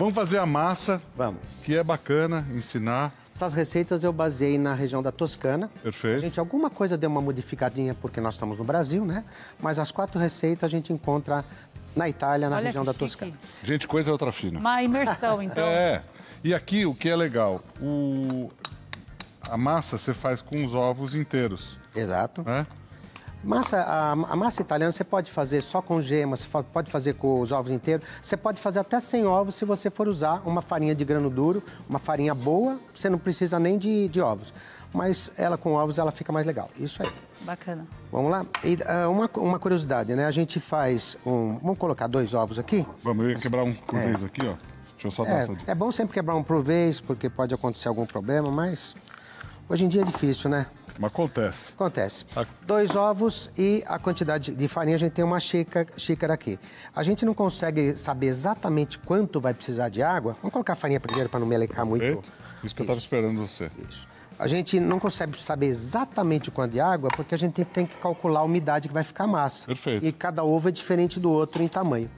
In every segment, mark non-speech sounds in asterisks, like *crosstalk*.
Vamos fazer a massa. Vamos. Que é bacana ensinar. Essas receitas eu baseei na região da Toscana. Perfeito. A gente, alguma coisa deu uma modificadinha porque nós estamos no Brasil, né? Mas as quatro receitas a gente encontra na Itália, na Olha região da Toscana. Gente, coisa é outra fina. Uma imersão, *laughs* então. é. E aqui o que é legal, o... a massa você faz com os ovos inteiros. Exato. Né? Massa, a, a, massa italiana você pode fazer só com gemas, pode fazer com os ovos inteiros, você pode fazer até sem ovos se você for usar uma farinha de grano duro, uma farinha boa, você não precisa nem de, de ovos. Mas ela com ovos ela fica mais legal. Isso aí. Bacana. Vamos lá? E, uh, uma, uma curiosidade, né? A gente faz um. Vamos colocar dois ovos aqui? Vamos, eu ia quebrar um por é. vez aqui, ó. Deixa eu só dar é, essa... é bom sempre quebrar um por vez, porque pode acontecer algum problema, mas hoje em dia é difícil, né? Mas acontece. Acontece. A... Dois ovos e a quantidade de farinha, a gente tem uma xícara, xícara aqui. A gente não consegue saber exatamente quanto vai precisar de água. Vamos colocar a farinha primeiro para não melecar muito. Isso que Isso. eu estava esperando você. Isso. A gente não consegue saber exatamente quanto de água, porque a gente tem que calcular a umidade que vai ficar a massa. Perfeito. E cada ovo é diferente do outro em tamanho.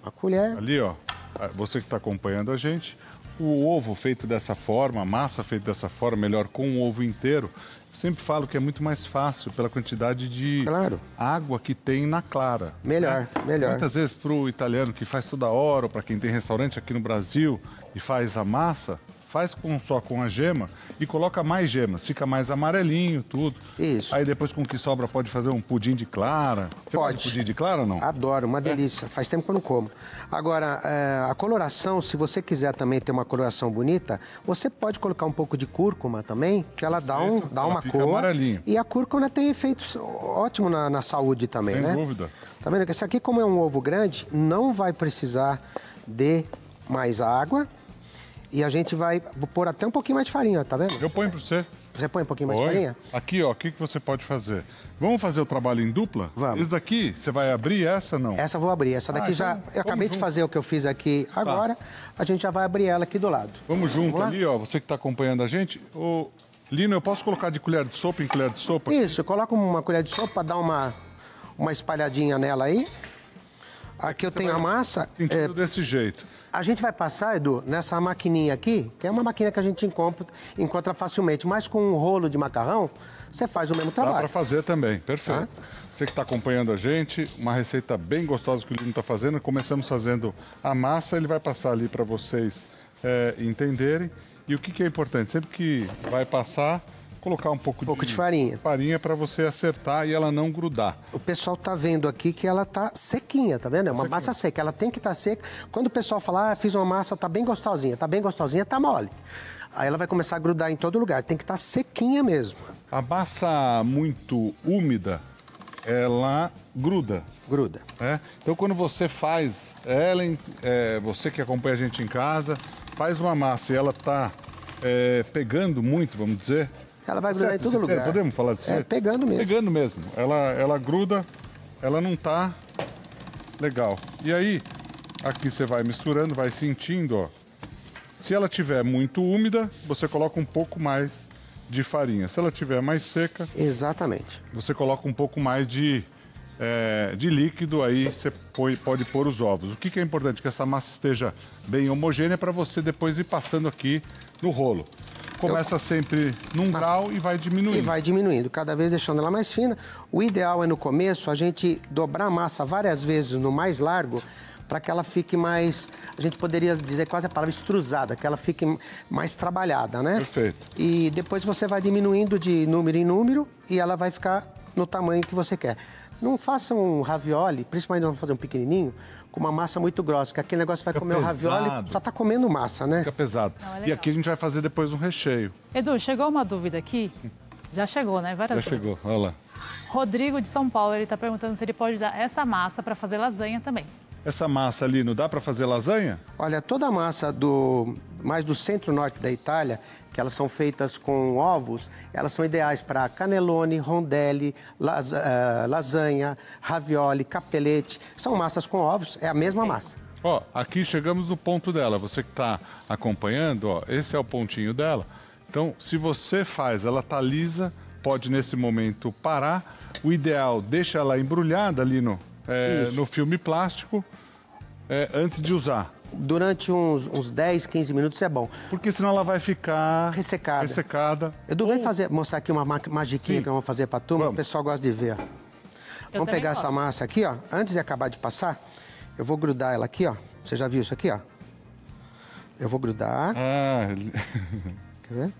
Uma colher. Ali, ó. Ah, você que está acompanhando a gente, o ovo feito dessa forma, a massa feita dessa forma, melhor com o ovo inteiro, sempre falo que é muito mais fácil pela quantidade de claro. água que tem na clara. Né? Melhor, né? melhor. Muitas vezes para o italiano que faz toda hora, ou para quem tem restaurante aqui no Brasil e faz a massa, faz com, só com a gema e coloca mais gemas. Fica mais amarelinho, tudo. Isso. Aí depois com o que sobra pode fazer um pudim de clara. Você pode. pudim de clara ou não? Adoro, uma é. delícia. É. Faz tempo que eu não como. Agora, é, a coloração, se você quiser também ter uma coloração bonita, você pode colocar um pouco de cúrcuma também, que ela dá, um, dá ela uma cor. amarelinho. E a cúrcuma tem efeitos ótimos na, na saúde também, Sem né? Sem dúvida. Tá vendo? Esse aqui, como é um ovo grande, não vai precisar de mais água e a gente vai pôr até um pouquinho mais de farinha, tá vendo? Eu ponho para você. Você põe um pouquinho mais Oi. de farinha? Aqui, ó, o que, que você pode fazer? Vamos fazer o trabalho em dupla? Vamos. Isso daqui, você vai abrir essa não? Essa eu vou abrir. Essa daqui ah, já. Então, eu acabei junto. de fazer o que eu fiz aqui tá. agora. Tá. A gente já vai abrir ela aqui do lado. Vamos junto Vamos ali, ó. Você que está acompanhando a gente. Ô, Lino, eu posso colocar de colher de sopa em colher de sopa? Isso, coloca uma colher de sopa, dá uma, uma espalhadinha nela aí. Aqui eu você tenho a massa. É... desse jeito. A gente vai passar, Edu, nessa maquininha aqui, que é uma maquina que a gente encontra, encontra facilmente, mas com um rolo de macarrão, você faz o mesmo trabalho. Dá para fazer também, perfeito. Você que está acompanhando a gente, uma receita bem gostosa que o Lino está fazendo. Começamos fazendo a massa, ele vai passar ali para vocês é, entenderem. E o que, que é importante? Sempre que vai passar, colocar um pouco, um pouco de, de farinha. Farinha para você acertar e ela não grudar. O pessoal tá vendo aqui que ela tá sequinha, tá vendo? É tá uma sequinha. massa seca, ela tem que estar tá seca. Quando o pessoal falar, ah, fiz uma massa, tá bem gostosinha, tá bem gostosinha, tá mole. Aí ela vai começar a grudar em todo lugar, tem que estar tá sequinha mesmo. A massa muito úmida, ela gruda. Gruda. É? Então quando você faz, Ellen, é, você que acompanha a gente em casa, faz uma massa e ela tá é, pegando muito, vamos dizer, ela vai grudar certo, em todo lugar. Podemos falar disso? É, pegando mesmo. Pegando mesmo. Ela, ela gruda, ela não tá legal. E aí, aqui você vai misturando, vai sentindo, ó. Se ela tiver muito úmida, você coloca um pouco mais de farinha. Se ela tiver mais seca, exatamente. Você coloca um pouco mais de é, de líquido aí você põe, pode pôr os ovos. O que, que é importante que essa massa esteja bem homogênea para você depois ir passando aqui no rolo. Começa eu... sempre num tá. grau e vai diminuindo. E vai diminuindo, cada vez deixando ela mais fina. O ideal é no começo a gente dobrar a massa várias vezes no mais largo para que ela fique mais, a gente poderia dizer quase a palavra extrusada, que ela fique mais trabalhada, né? Perfeito. E depois você vai diminuindo de número em número e ela vai ficar no tamanho que você quer. Não faça um ravioli, principalmente não fazer um pequenininho, uma massa muito grossa, que aquele negócio vai Fica comer pesado. o ravioli, só tá comendo massa, né? Fica pesado. Não, é e aqui a gente vai fazer depois um recheio. Edu, chegou uma dúvida aqui? Já chegou, né? Várias Já chegou, olha lá. Rodrigo de São Paulo, ele está perguntando se ele pode usar essa massa para fazer lasanha também. Essa massa ali, não dá para fazer lasanha? Olha, toda a massa do, mais do centro-norte da Itália, que elas são feitas com ovos, elas são ideais para canelone, rondelli, las, uh, eh, lasanha, ravioli, capelete. São massas com ovos, é a mesma massa. Ó, aqui chegamos no ponto dela. Você que está acompanhando, ó, esse é o pontinho dela. Então, se você faz, ela tá lisa, pode nesse momento parar. O ideal, deixa ela embrulhada ali no, é, no filme plástico é, antes de usar durante uns, uns 10, 15 minutos é bom. Porque senão ela vai ficar ressecada. ressecada. Edu, Ou... vem fazer, mostrar aqui uma magiquinha Sim. que eu vou fazer para turma, o pessoal gosta de ver. Eu Vamos pegar posso. essa massa aqui, ó. Antes de acabar de passar, eu vou grudar ela aqui, ó. Você já viu isso aqui, ó? Eu vou grudar. Ah. *laughs* Quer ver?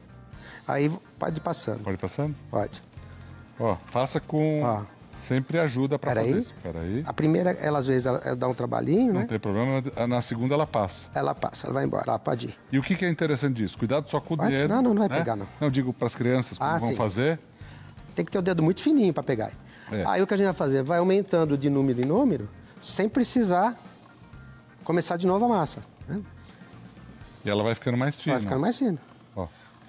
Aí pode ir passando. Pode ir passando? Pode. Ó, faça com. Ó. Sempre ajuda para fazer aí. isso. Peraí. A primeira, ela às vezes ela dá um trabalhinho, Não né? tem problema, na segunda ela passa. Ela passa, ela vai embora, ela ah, pode ir. E o que, que é interessante disso? Cuidado só com o dedo. Não, não, não vai né? pegar, não. Não, digo para as crianças como ah, vão sim. fazer. Tem que ter o dedo muito fininho para pegar. É. Aí o que a gente vai fazer? Vai aumentando de número em número, sem precisar começar de novo a massa. Né? E ela vai ficando mais fina. Vai ficando mais fina.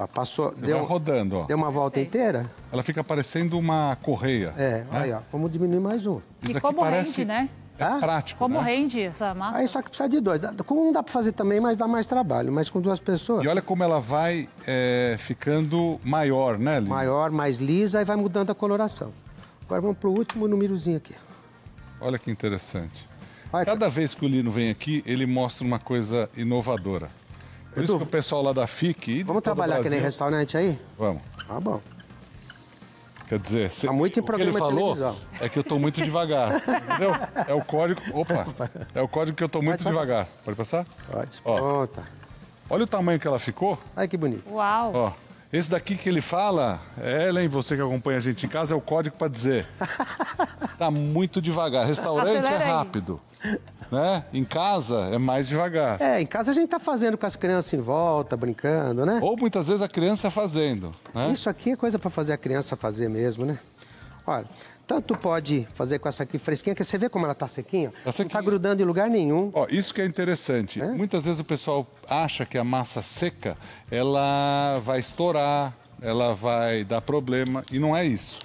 Passou, Você deu, rodando, ó. Deu uma volta inteira. Ela fica parecendo uma correia. É, né? aí, ó. Vamos diminuir mais um. E como parece... rende, né? É ah? prático, Como né? rende essa massa? Aí só que precisa de dois. Ah, com um dá para fazer também, mas dá mais trabalho. Mas com duas pessoas... E olha como ela vai é, ficando maior, né, Lili? Maior, mais lisa e vai mudando a coloração. Agora vamos para o último númerozinho aqui. Olha que interessante. Olha, Cada cara. vez que o Lino vem aqui, ele mostra uma coisa inovadora. Por isso tô... que o pessoal lá da FIC. Vamos trabalhar aquele restaurante aí? Vamos. Tá bom. Quer dizer, você... tá muito em o que ele falou é que eu estou muito devagar, entendeu? É o código, opa, *laughs* é o código que eu estou muito Pode devagar. Pode passar? Pode, Ó. pronta. Olha o tamanho que ela ficou. Ai, que bonito. Uau. Ó, esse daqui que ele fala, é, Ellen, você que acompanha a gente em casa, é o código para dizer. *laughs* Tá muito devagar, restaurante é rápido né? Em casa é mais devagar. É, em casa a gente tá fazendo com as crianças em volta, brincando, né? Ou muitas vezes a criança fazendo. Né? Isso aqui é coisa para fazer a criança fazer mesmo, né? Olha, tanto pode fazer com essa aqui fresquinha, que você vê como ela tá sequinha? Essa tá Não tá grudando em lugar nenhum. Ó, isso que é interessante. É? Muitas vezes o pessoal acha que a massa seca, ela vai estourar, ela vai dar problema, e não é isso.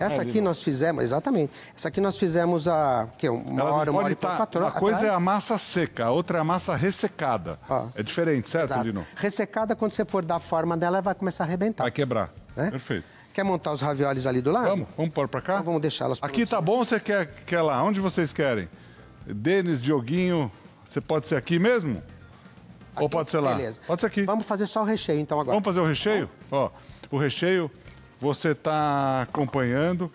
Essa é, aqui nós fizemos, exatamente. Essa aqui nós fizemos a que, é uma Ela hora, uma hora tá, quatro horas Uma coisa atrás. é a massa seca, a outra é a massa ressecada. Ah. É diferente, certo, Exato. Dino? Ressecada, quando você for dar forma dela, ela vai começar a arrebentar. Vai quebrar. É? Perfeito. Quer montar os raviolis ali do lado? Vamos, vamos pôr para cá? Então vamos deixá-las Aqui tá bom ou você quer, quer lá? Onde vocês querem? Denis, Dioguinho, você pode ser aqui mesmo? Aqui, ou pode ser lá? Beleza. Pode ser aqui. Vamos fazer só o recheio então agora. Vamos fazer o recheio? Ó, o recheio você está acompanhando.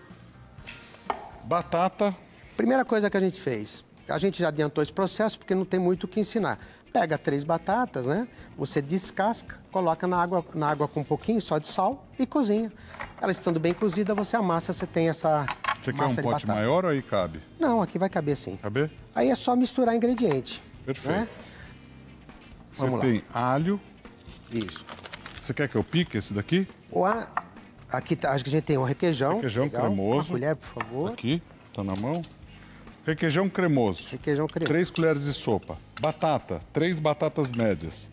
Batata. Primeira coisa que a gente fez, a gente já adiantou esse processo porque não tem muito o que ensinar. Pega três batatas, né? Você descasca, coloca na água, na água com um pouquinho só de sal e cozinha. Ela estando bem cozida, você amassa, você tem essa você massa quer um pote batata. maior ou aí cabe? Não, aqui vai caber sim. Caber? Aí é só misturar ingrediente. Perfeito. Né? Você tem alho. Isso. Você quer que eu pique esse daqui? O a... Aqui tá, acho que a gente tem um requeijão. Requeijão legal. cremoso. Uma colher, por favor. Aqui, tá na mão. Requeijão cremoso. Requeijão cremoso. Três colheres de sopa. Batata, três batatas médias.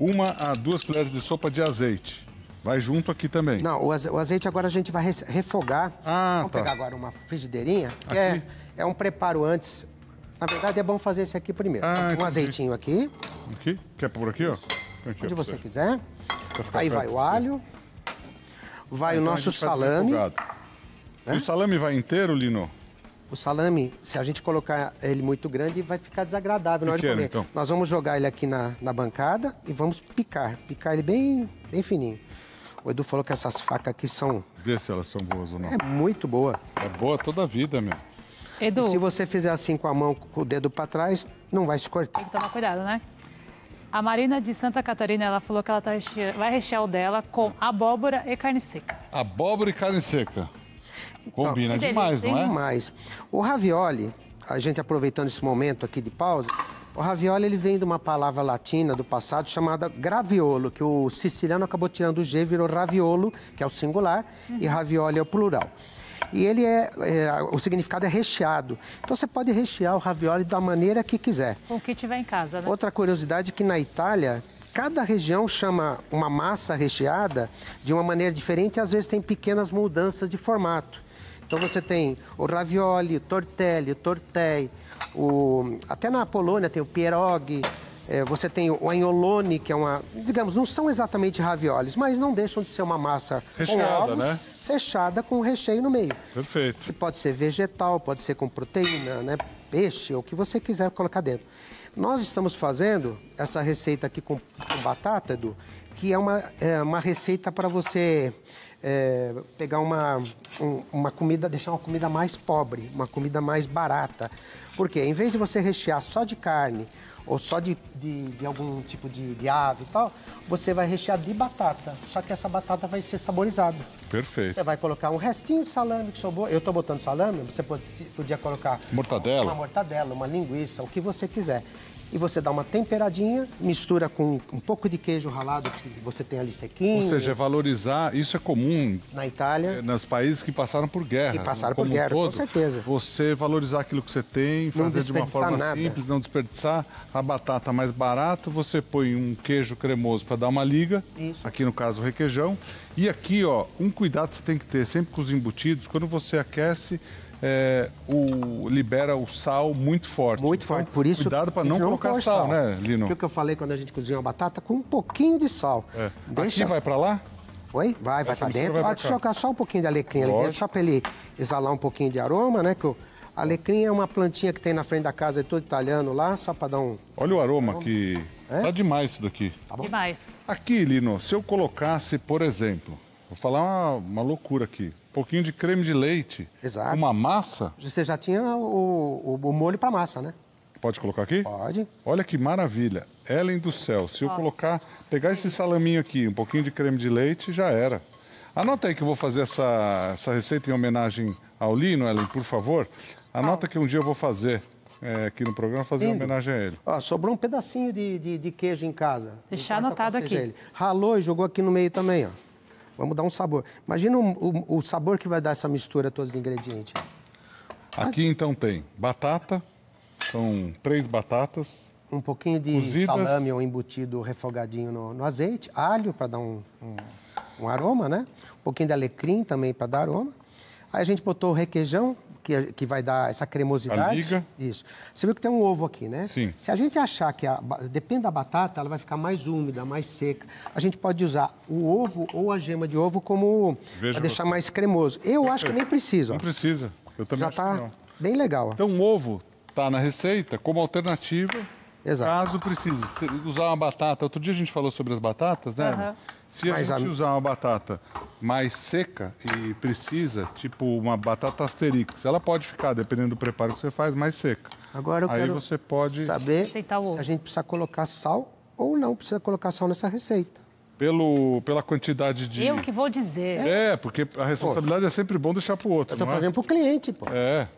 Uma a duas colheres de sopa de azeite. Vai junto aqui também. Não, o, azeite agora a gente vai refogar. Ah, tá. Vamos tá. pegar agora uma frigideirinha. É, aqui? É, é um preparo antes. Na verdade, é bom fazer isso aqui primeiro. Ah, um azeitinho aqui. Aqui? Quer por aqui, isso. ó? Aqui, Onde ó, você quiser. Aí vai o alho vai então o nosso salame. Né? O salame vai inteiro, Lino? O salame, se a gente colocar ele muito grande, vai ficar desagradável na hora de comer. Então. Nós vamos jogar ele aqui na, na bancada e vamos picar. Picar ele bem, bem fininho. O Edu falou que essas facas aqui são. Vê se elas são boas ou não. É muito boa. É boa toda a vida, meu. Edu. E se você fizer assim com a mão, com o dedo para trás, não vai se cortar. Tem que tomar cuidado, né? A Marina de Santa Catarina, ela falou que ela tá recheando, vai rechear o dela com abóbora e carne seca. Abóbora e carne seca. Então, Combina então, demais, delícia, não é? Demais. O ravioli, a gente aproveitando esse momento aqui de pausa, o ravioli ele vem de uma palavra latina do passado chamada graviolo, que o siciliano acabou tirando o G, virou raviolo, que é o singular, uhum. e ravioli é o plural. E ele é, é, o significado é recheado. Então você pode rechear o ravioli da maneira que quiser. com O que tiver em casa, né? Outra curiosidade é que na Itália cada região chama uma massa recheada de uma maneira diferente e às vezes tem pequenas mudanças de formato. Então você tem o ravioli, o tortelli, o tortei, o... até na Polônia tem o pierogi, é, você tem o anholone, que é uma, digamos, não são exatamente raviolis, mas não deixam de ser uma massa fechada, ovos, né? fechada com recheio no meio. Perfeito. Que pode ser vegetal, pode ser com proteína, né? peixe, ou o que você quiser colocar dentro. Nós estamos fazendo essa receita aqui com, com batata, Edu, que é uma, é, uma receita para você é, pegar uma, um, uma comida, deixar uma comida mais pobre, uma comida mais barata. Porque em vez de você rechear só de carne ou só de, de, de algum tipo de, de, ave e tal, você vai rechear de batata. Só que essa batata vai ser saborizada. Perfeito. Você vai colocar um restinho de salame que sobrou. Eu estou botando salame, você podia colocar... Mortadela. Uma mortadela, uma linguiça, o que você quiser e você dá uma temperadinha, mistura com um pouco de queijo ralado que você tem ali sequinho. Ou seja, é valorizar, isso é comum. Na Itália. É, eh, nos países que passaram por guerra. Que passaram por guerra, todo, com certeza. Você valorizar aquilo que você tem, fazer de uma forma nada. simples, não desperdiçar. A batata mais barata, você põe um queijo cremoso para dar uma liga. Isso. Aqui no caso, o requeijão. E aqui, ó, um cuidado que você tem que ter sempre com os embutidos, quando você aquece, é, o, libera o sal muito forte. Muito então, forte, por isso. Cuidado para não, colocar sal, sal, né, Lino? o que eu falei quando a gente cozinha a batata, com um pouquinho de sal. É. Deixa... Aqui vai para lá? Oi? Vai, vai para dentro. Pode colocar só um pouquinho de alecrim ali dentro, só para ele exalar um pouquinho de aroma, né? Que o Alecrim é uma plantinha que tem na frente da casa, é todo italiano lá, só para dar um. Olha o aroma tá que. É? Tá demais isso daqui. Tá bom? Demais. Aqui, Lino, se eu colocasse, por exemplo, Vou falar uma, uma loucura aqui. Um pouquinho de creme de leite. Exato. Uma massa. Você já tinha o, o, o molho para massa, né? Pode colocar aqui? Pode. Olha que maravilha. Ellen do céu, se Nossa. eu colocar, pegar esse salaminho aqui, um pouquinho de creme de leite, já era. Anota aí que eu vou fazer essa, essa receita em homenagem ao Lino, Ellen, por favor. Anota ah. que um dia eu vou fazer é, aqui no programa, fazer em homenagem a ele. Ó, sobrou um pedacinho de, de, de queijo em casa. Deixar anotado aqui. Ele. Ralou e jogou aqui no meio também, ó. Vamos dar um sabor. Imagina o, o, o sabor que vai dar essa mistura, todos os ingredientes. Aqui então tem batata, são três batatas. Um pouquinho de cozidas. salame ou embutido refogadinho no, no azeite, alho para dar um, um, um, aroma, né? Um pouquinho de alecrim também para dar aroma. Aí a gente botou o requeijão, que, que vai dar essa cremosidade. Liga. Isso. Você viu que tem um ovo aqui, né? Sim. Se a gente achar que a, depende da batata, ela vai ficar mais úmida, mais seca. A gente pode usar o ovo ou a gema de ovo como para deixar mais cremoso. Eu acho que nem precisa. Não precisa. Eu também Já acho tá bem legal. Então o ovo tá na receita como alternativa Exato. Caso precise usar uma batata. Outro dia a gente falou sobre as batatas, né? Uhum. Se a Mas gente a... usar uma batata mais seca e precisa, tipo uma batata asterix, ela pode ficar, dependendo do preparo que você faz, mais seca. Agora eu Aí quero você pode saber se a gente precisa colocar sal ou não precisa colocar sal nessa receita. Pelo, pela quantidade de. Eu que vou dizer. É, porque a responsabilidade é sempre bom deixar pro outro. Eu tô fazendo é? fazendo pro cliente, pô. É.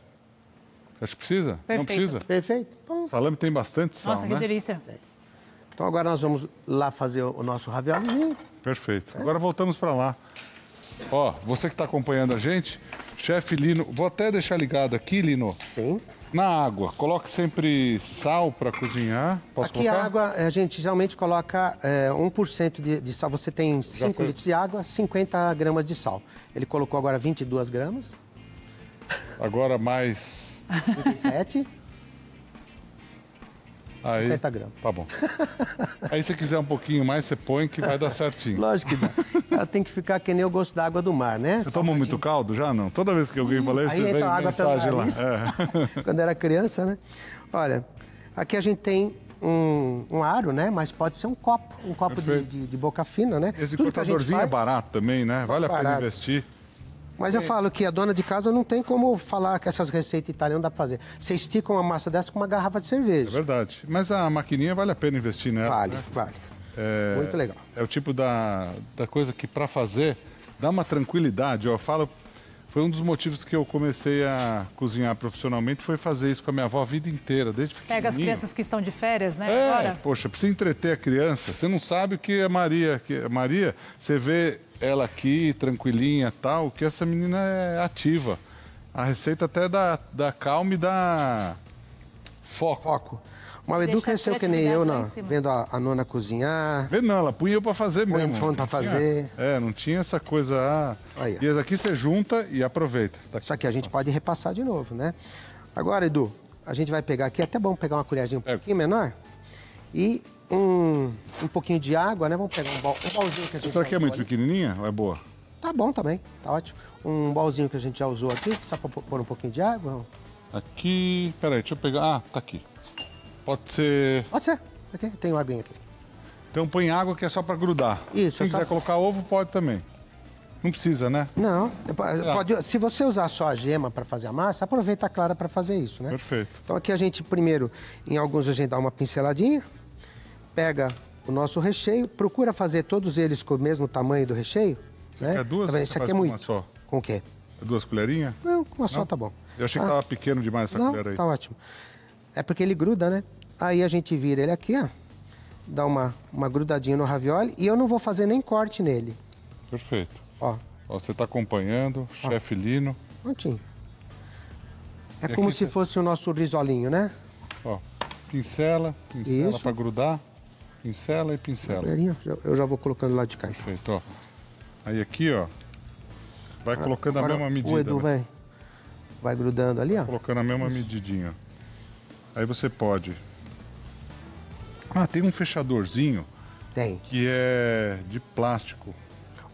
Acho que precisa? Perfeito. Não precisa? Perfeito. Bom. Salame tem bastante sal, Nossa, que né? delícia. Então agora nós vamos lá fazer o nosso raviolizinho. Perfeito. É. Agora voltamos para lá. Ó, você que está acompanhando a gente, chefe Lino, vou até deixar ligado aqui, Lino. Sim. Na água, coloque sempre sal para cozinhar. Posso aqui colocar? a água, a eh, gente geralmente coloca é, eh, 1% de, de sal. Você tem 5 litros de água, 50 gramas de sal. Ele colocou agora 22 gramas. Agora mais 37. Aí, 50 gramas. Tá bom. Aí se quiser um pouquinho mais, você põe que vai dar certinho. Lógico que dá. Ela tem que ficar que nem o gosto da água do mar, né? Você tomou muito caldo já, não? Toda vez que alguém fala isso, vem água mensagem lá. É. *laughs* Quando era criança, né? Olha, aqui a gente tem um, um, aro, né? Mas pode ser um copo, um copo de, de, de, boca fina, né? Esse Tudo cortadorzinho é faz... é barato também, né? Vale é a pena investir. Mas eu é. falo que a dona de casa não tem como falar que essas receitas italianas dá pra fazer. Você estica uma massa dessa com uma garrafa de cerveja. É verdade. Mas a maquininha vale a pena investir nela. Vale, né? vale. É, Muito legal. É o tipo da, da coisa que para fazer dá uma tranquilidade. Eu falo, foi um dos motivos que eu comecei a cozinhar profissionalmente, foi fazer isso com a minha avó a vida inteira, desde pequenininho. Pega as crianças que estão de férias, né, é, agora? poxa, precisa entreter a criança. Você não sabe o que a Maria. Que Maria, você vê ela aqui, tranquilinha tal, que essa menina é ativa. A receita até dá, da calma e dá foco. Foco. Mas o Edu cresceu que nem eu, não. Vendo a, a, nona cozinhar. Vendo não, ela punha eu pra fazer punha mesmo. Punha pra fazer. Tinha, é, não tinha essa coisa. Ah, Aí, e aqui você junta e aproveita. Tá aqui. Só que a gente pode repassar de novo, né? Agora, Edu, a gente vai pegar aqui, é até bom pegar uma colherzinha um é. pouquinho menor. E um, um pouquinho de água, né? Vamos pegar um, bol, um balzinho que a gente Será que é muito ali. pequenininha ou é boa? Tá bom também, tá ótimo. Um bolzinho que a gente já usou aqui, só por pôr um pouquinho de água. Aqui, peraí, deixa eu pegar. Ah, tá aqui. Pode ser. Pode ser. Aqui, tem uma aguinha aqui. Então põe água que é só para grudar. Isso. Se é quiser só... colocar ovo, pode também. Não precisa, né? Não. É é. Pode, se você usar só a gema para fazer a massa, aproveita a clara para fazer isso, né? Perfeito. Então aqui a gente primeiro, em alguns a gente dá uma pinceladinha pega o nosso recheio, procura fazer todos eles com o mesmo tamanho do recheio. Você né? É duas? Tá Isso aqui é muito. Uma só? Com o quê? É duas colherinhas? Não, uma Não? só tá bom. Eu achei ah. que tava ah. pequeno demais essa Não, colher aí. Tá ótimo. É porque ele gruda, né? Aí a gente vira ele aqui, ó. Dá uma, uma grudadinha no ravioli e eu não vou fazer nem corte nele. Perfeito. Ó. ó você tá acompanhando, chefe Lino. Prontinho. É e como se tá. fosse o nosso risolinho, né? Ó, pincela, pincela para grudar. Pincela e pincela. Eu já vou colocando lá de cá. Perfeito, ó. Aí aqui, ó. Vai agora, colocando a mesma medida. O Edu né? vai, vai grudando ali, vai ó. Colocando a mesma Isso. medidinha. Aí você pode. Ah, tem um fechadorzinho. Tem. Que é de plástico.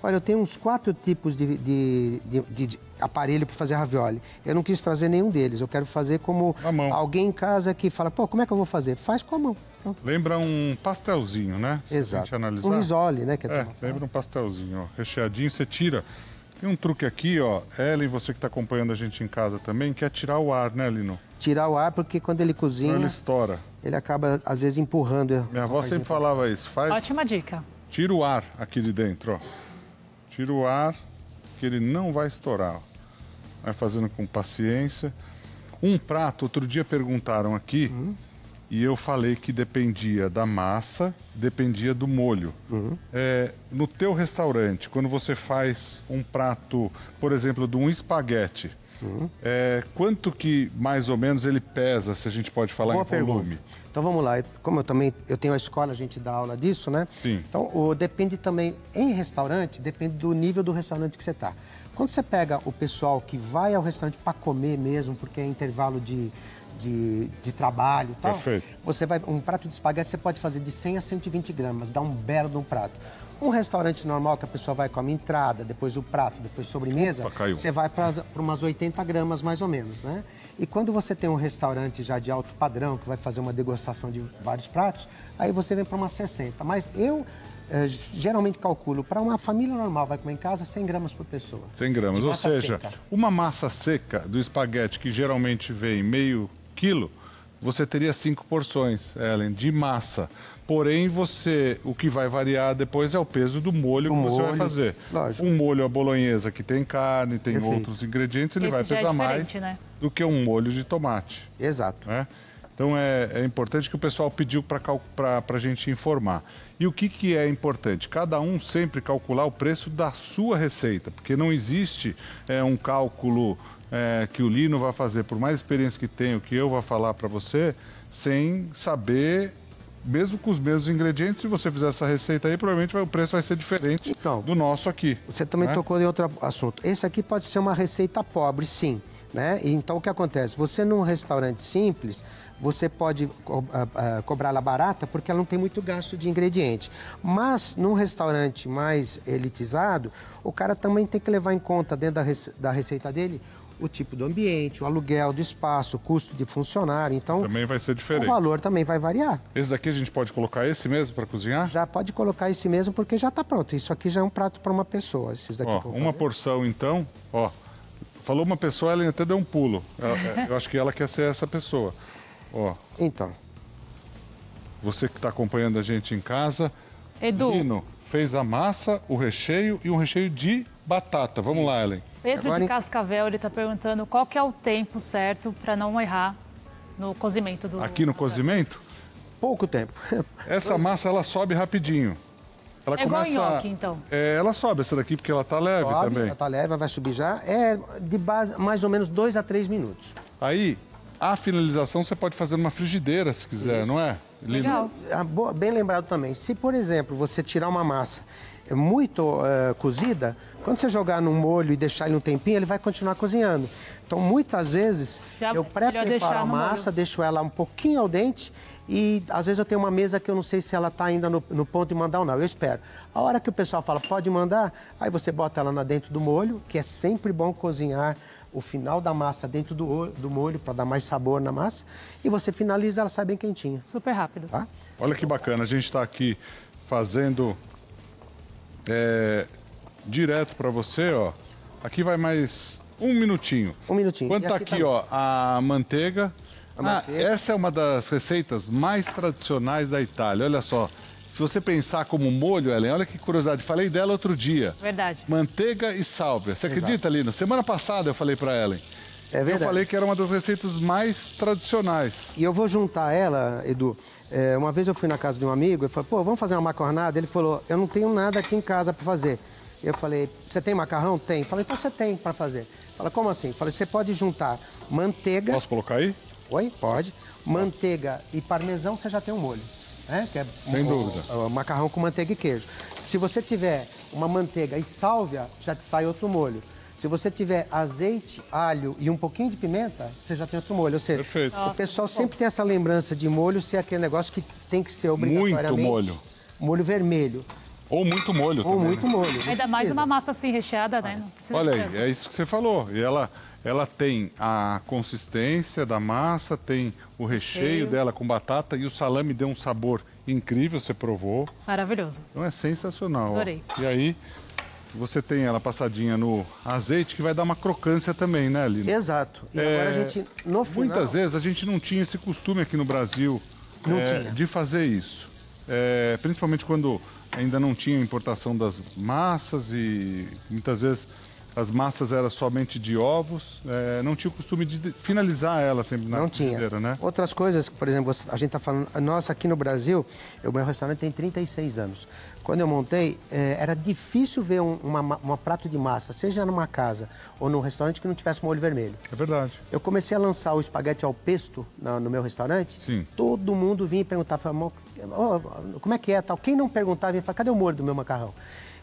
Olha, eu tenho uns quatro tipos de, de, de, de aparelho para fazer ravioli. Eu não quis trazer nenhum deles. Eu quero fazer como alguém em casa que fala, pô, como é que eu vou fazer? Faz com a mão. Então... Lembra um pastelzinho, né? Se Exato. Um risole, né? Que é, é lembra um pastelzinho, ó, recheadinho, você tira. Tem um truque aqui, ó, Ellen, você que está acompanhando a gente em casa também, que é tirar o ar, né, Lino? Tirar o ar, porque quando ele cozinha... Quando ele estoura. Ele acaba, às vezes, empurrando. Minha avó sempre falava isso. Faz... Ótima dica. Tira o ar aqui de dentro, ó. Tira o ar, que ele não vai estourar. Vai fazendo com paciência. Um prato, outro dia perguntaram aqui, uhum. e eu falei que dependia da massa, dependia do molho. Uhum. É, no teu restaurante, quando você faz um prato, por exemplo, de um espaguete, Uhum. É, quanto que mais ou menos ele pesa, se a gente pode falar Boa em volume? Então vamos lá. Como eu também eu tenho a escola, a gente dá aula disso, né? Sim. Então o, depende também em restaurante, depende do nível do restaurante que você está. Quando você pega o pessoal que vai ao restaurante para comer mesmo, porque é intervalo de, de, de trabalho e tal, Perfeito. você vai um prato de espaguete você pode fazer de 100 a 120 gramas, dá um belo de um prato. Um restaurante normal que a pessoa vai com a entrada, depois o prato, depois sobremesa, Opa, você vai para umas 80 gramas mais ou menos, né? E quando você tem um restaurante já de alto padrão, que vai fazer uma degustação de vários pratos, aí você vem para umas 60. Mas eu eh, geralmente calculo, para uma família normal, vai comer em casa, 100 gramas por pessoa. 100 gramas, ou seja, seca. uma massa seca do espaguete que geralmente vem meio quilo, você teria cinco porções, Ellen, de massa. Porém, você, o que vai variar depois é o peso do molho que você vai fazer. Lógico. Um molho à bolonhesa que tem carne, tem Perfeito. outros ingredientes, ele Esse vai é pesar é mais né? do que um molho de tomate. Exato. Né? Então é, é, importante que o pessoal pediu para a gente informar. E o que, que é importante? Cada um sempre calcular o preço da sua receita, porque não existe é, um cálculo é, que o Lino vai fazer, por mais experiência que tenha, o que eu vou falar para você, sem saber mesmo com os mesmos ingredientes, se você fizer essa receita aí, provavelmente o preço vai ser diferente então, do nosso aqui. Você também né? tocou em outro assunto. Esse aqui pode ser uma receita pobre, sim. Né? Então o que acontece? Você num restaurante simples, você pode co uh, cobrá-la barata porque ela não tem muito gasto de ingrediente. Mas num restaurante mais elitizado, o cara também tem que levar em conta dentro da, rece da receita dele o tipo do ambiente, o aluguel do espaço, o custo de funcionário. Então, também vai ser diferente. O valor também vai variar. Esse daqui a gente pode colocar esse mesmo para cozinhar? Já pode colocar esse mesmo porque já está pronto. Isso aqui já é um prato para uma pessoa. Esses daqui ó, uma porção então, ó. Falou uma pessoa, ela até deu um pulo. *laughs* É, eu acho que ela quer ser essa pessoa. Ó. Então. Você que está acompanhando a gente em casa, Edu. Nino fez a massa, o recheio e um recheio de batata. Vamos Isso. lá, Ellen. Pedro Agora, de Cascavel, ele está perguntando qual que é o tempo certo para não errar no cozimento do... Aqui no cozimento? Pouco tempo. *laughs* Essa massa, ela sobe rapidinho. Ela é começa, igual nhoque, então? É, ela sobe essa daqui porque ela tá leve sobe, também. Ela tá leve, vai subir já. É de base, mais ou menos 2 a 3 minutos. Aí, a finalização você pode fazer numa frigideira, se quiser, Isso. não é? Legal. Ah, bem lembrado também. Se, por exemplo, você tirar uma massa muito uh, cozida, quando você jogar no molho e deixar ele um tempinho, ele vai continuar cozinhando. Então, muitas vezes, Já eu pré-preparo a massa, deixo ela um pouquinho ao dente e às vezes eu tenho uma mesa que eu não sei se ela está ainda no, no, ponto de mandar ou não. Eu espero. A hora que o pessoal fala, pode mandar, aí você bota ela na dentro do molho, que é sempre bom cozinhar o final da massa dentro do, do molho para dar mais sabor na massa. E você finaliza, ela sai bem quentinha. Super rápido. Tá? Olha que bacana, a gente está aqui fazendo é, direto para você, ó. Aqui vai mais um minutinho. Um minutinho. Quanto aqui, aqui tá... ó, a manteiga. A ah, manteiga. essa é uma das receitas mais tradicionais da Itália. Olha só, se você pensar como molho, Ellen, olha que curiosidade. Falei dela outro dia. Verdade. Manteiga e sálvia. Você acredita, Lino? Semana passada eu falei para Ellen. É verdade. Eu falei que era uma das receitas mais tradicionais. E eu vou juntar ela, Edu, é, uma vez eu fui na casa de um amigo, e falei, pô, vamos fazer uma macornada Ele falou, eu não tenho nada aqui em casa para fazer. Eu falei, você tem macarrão? Tem. Falei, então você tem para fazer. Fala, como assim? Falei, você pode juntar manteiga. Posso colocar aí? Oi, pode. Manteiga e parmesão, você já tem um molho. Né? Que é Sem dúvida. macarrão com manteiga e queijo. Se você tiver uma manteiga e sálvia, já te sai outro molho. Se você tiver azeite, alho e um pouquinho de pimenta, você já tem outro molho. Ou seja, Perfeito. Nossa, o pessoal sempre tem essa lembrança de molho ser aquele negócio que tem que ser obrigatoriamente... Muito molho. Molho vermelho. Ou muito molho Ou também. Ou muito né? molho. Ainda mais uma massa assim recheada, né? Olha aí, é isso que você falou. E ela, ela tem a consistência da massa, tem o recheio Eu. dela com batata e o salame deu um sabor incrível, você provou. Maravilhoso. Então é sensacional. Adorei. Ó. E aí, você tem ela passadinha no azeite, que vai dar uma crocância também, né, Lino? Exato. E é, agora a gente, no final... Muitas vezes a gente não tinha esse costume aqui no Brasil é, de fazer isso. É, principalmente quando ainda não tinha importação das massas e muitas vezes as massas eram somente de ovos, é, não tinha o costume de finalizar ela sempre na não né? Outras coisas, por exemplo, a gente está falando, nós aqui no Brasil, o meu restaurante tem 36 anos. Quando eu montei, é, era difícil ver um uma, uma prato de massa, seja numa casa ou num restaurante que não tivesse molho vermelho. É verdade. Eu comecei a lançar o espaguete ao pesto na, no meu restaurante, Sim. todo mundo vinha perguntar, perguntava, oh, como é que é tal? Quem não perguntava, e falar, cadê o molho do meu macarrão?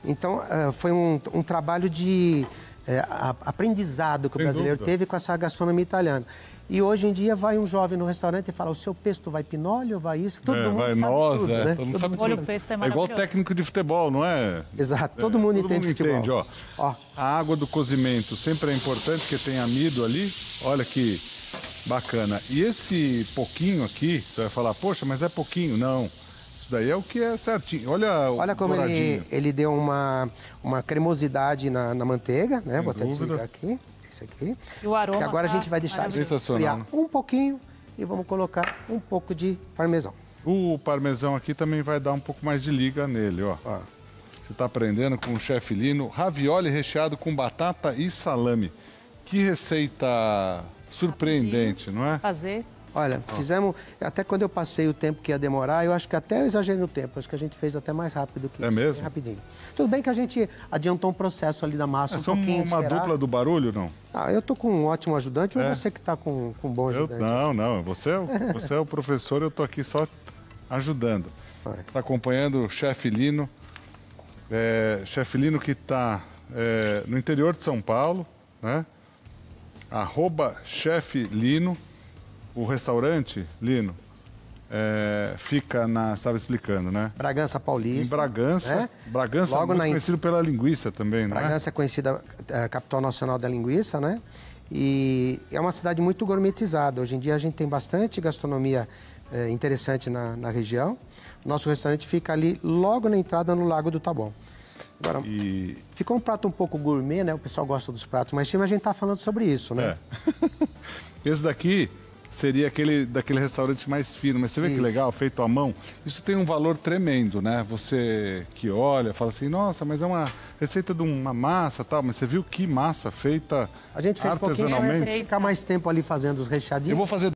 Então, eh, foi um, um trabalho de eh, aprendizado que Sem o brasileiro dúvida. teve com essa gastronomia italiana. E hoje em dia vai um jovem no restaurante e fala: o seu pesto vai pinólio, vai isso, todo é, mundo vai sabe nós, tudo, é, né? Todo mundo sabe tudo. É, é igual técnico de futebol, não é? Exato, é, todo mundo todo entende mundo futebol. Entende, ó. ó. A água do cozimento sempre é importante porque tem amido ali. Olha que bacana. E esse pouquinho aqui, você vai falar: poxa, mas é pouquinho, não? daí é o que é certinho. Olha Olha como ele, ele deu uma, uma cremosidade na, na manteiga, né? Sem Vou até dúvida. desligar aqui. Isso aqui. E o aroma. agora tá a gente vai deixar esfriar um pouquinho e vamos colocar um pouco de parmesão. O parmesão aqui também vai dar um pouco mais de liga nele, ó. Você está aprendendo com o chefe Lino. Ravioli recheado com batata e salame. Que receita surpreendente, não é? Fazer. Olha, fizemos. Até quando eu passei o tempo que ia demorar, eu acho que até eu exagerei no tempo. Acho que a gente fez até mais rápido que é isso. É mesmo? Rapidinho. Tudo bem que a gente adiantou um processo ali da massa é, um pouquinho. uma dupla do barulho, não? Ah, eu tô com um ótimo ajudante é. ou você que tá com, com um bom ajudante? Eu, não, não. Você, é você é o professor, eu tô aqui só ajudando. Está acompanhando o chefe Lino. É, chefe Lino que está é, no interior de São Paulo, né? Arroba chefe Lino. O restaurante, Lino, é, fica na. estava explicando, né? Bragança Paulista. Em Bragança. Né? Bragança é Logo é muito na... conhecido pela linguiça também, né? Bragança é conhecida é, capital nacional da linguiça, né? E é uma cidade muito gourmetizada. Hoje em dia a gente tem bastante gastronomia é, interessante na, na região. Nosso restaurante fica ali logo na entrada no Lago do Taboão. Agora, e... ficou um prato um pouco gourmet, né? O pessoal gosta dos pratos, mas sim, a gente está falando sobre isso, né? É. *laughs* Esse daqui seria aquele daquele restaurante mais fino. Mas você vê Isso. que legal, feito à mão. Isso tem um valor tremendo, né? Você que olha, fala assim, nossa, mas é uma receita de uma massa tal. Mas você viu que massa feita artesanalmente. A gente fez um pouquinho, ficar mais tempo ali fazendo os recheadinhos. Eu vou fazer